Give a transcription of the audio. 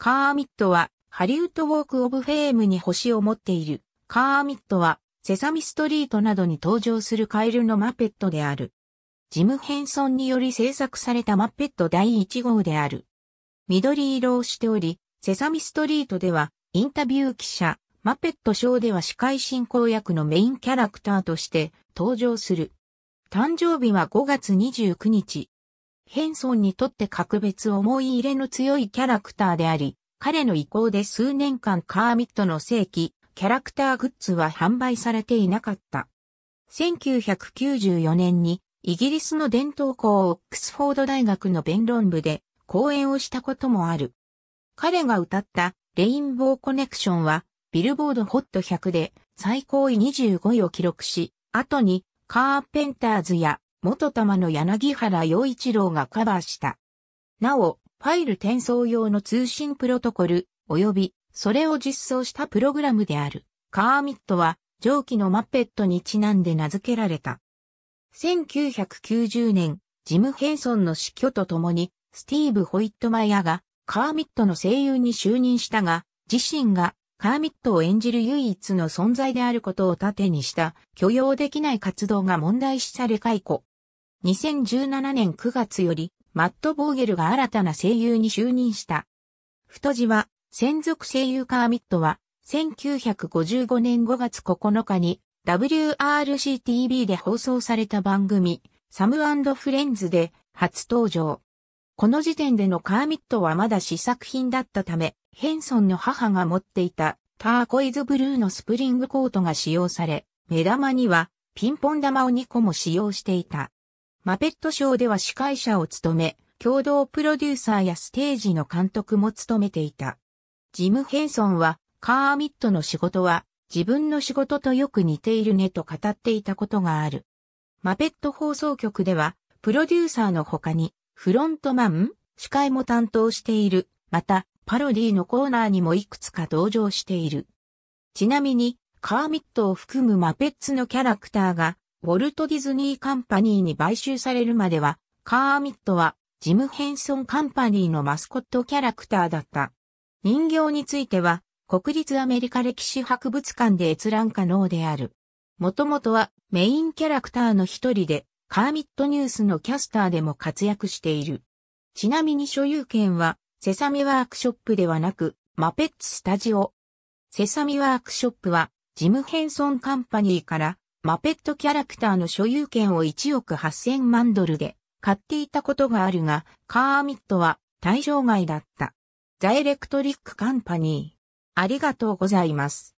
カーミットはハリウッドウォークオブフェームに星を持っている。カーミットはセサミストリートなどに登場するカエルのマペットである。ジム・ヘンソンにより制作されたマペット第1号である。緑色をしており、セサミストリートではインタビュー記者、マペットショーでは司会進行役のメインキャラクターとして登場する。誕生日は5月29日、ヘンソンにとって格別思い入れの強いキャラクターであり、彼の意向で数年間カーミットの正規、キャラクターグッズは販売されていなかった。1994年にイギリスの伝統校オックスフォード大学の弁論部で講演をしたこともある。彼が歌ったレインボーコネクションはビルボードホット100で最高位25位を記録し、後にカーペンターズや元玉の柳原洋一郎がカバーした。なお、ファイル転送用の通信プロトコル、及び、それを実装したプログラムである、カーミットは、上記のマペットにちなんで名付けられた。1990年、ジム・ヘンソンの死去とともに、スティーブ・ホイットマイヤが、カーミットの声優に就任したが、自身が、カーミットを演じる唯一の存在であることを盾にした、許容できない活動が問題視され解雇。2017年9月より、マット・ボーゲルが新たな声優に就任した。太字は、専属声優カーミットは、1955年5月9日に WRCTV で放送された番組、サムフレンズで初登場。この時点でのカーミットはまだ試作品だったため、ヘンソンの母が持っていたターコイズブルーのスプリングコートが使用され、目玉にはピンポン玉を2個も使用していた。マペットショーでは司会者を務め、共同プロデューサーやステージの監督も務めていた。ジム・ヘンソンは、カーミットの仕事は、自分の仕事とよく似ているねと語っていたことがある。マペット放送局では、プロデューサーの他に、フロントマン、司会も担当している。また、パロディのコーナーにもいくつか同場している。ちなみに、カーミットを含むマペッツのキャラクターが、ウォルト・ディズニー・カンパニーに買収されるまでは、カーミットはジム・ヘンソン・カンパニーのマスコットキャラクターだった。人形については、国立アメリカ歴史博物館で閲覧可能である。もともとはメインキャラクターの一人で、カーミットニュースのキャスターでも活躍している。ちなみに所有権は、セサミワークショップではなく、マペッツスタジオ。セサミワークショップは、ジム・ヘンソン・カンパニーからマペットキャラクターの所有権を1億8000万ドルで買っていたことがあるが、カーミットは対象外だった。ザエレクトリックカンパニー。ありがとうございます。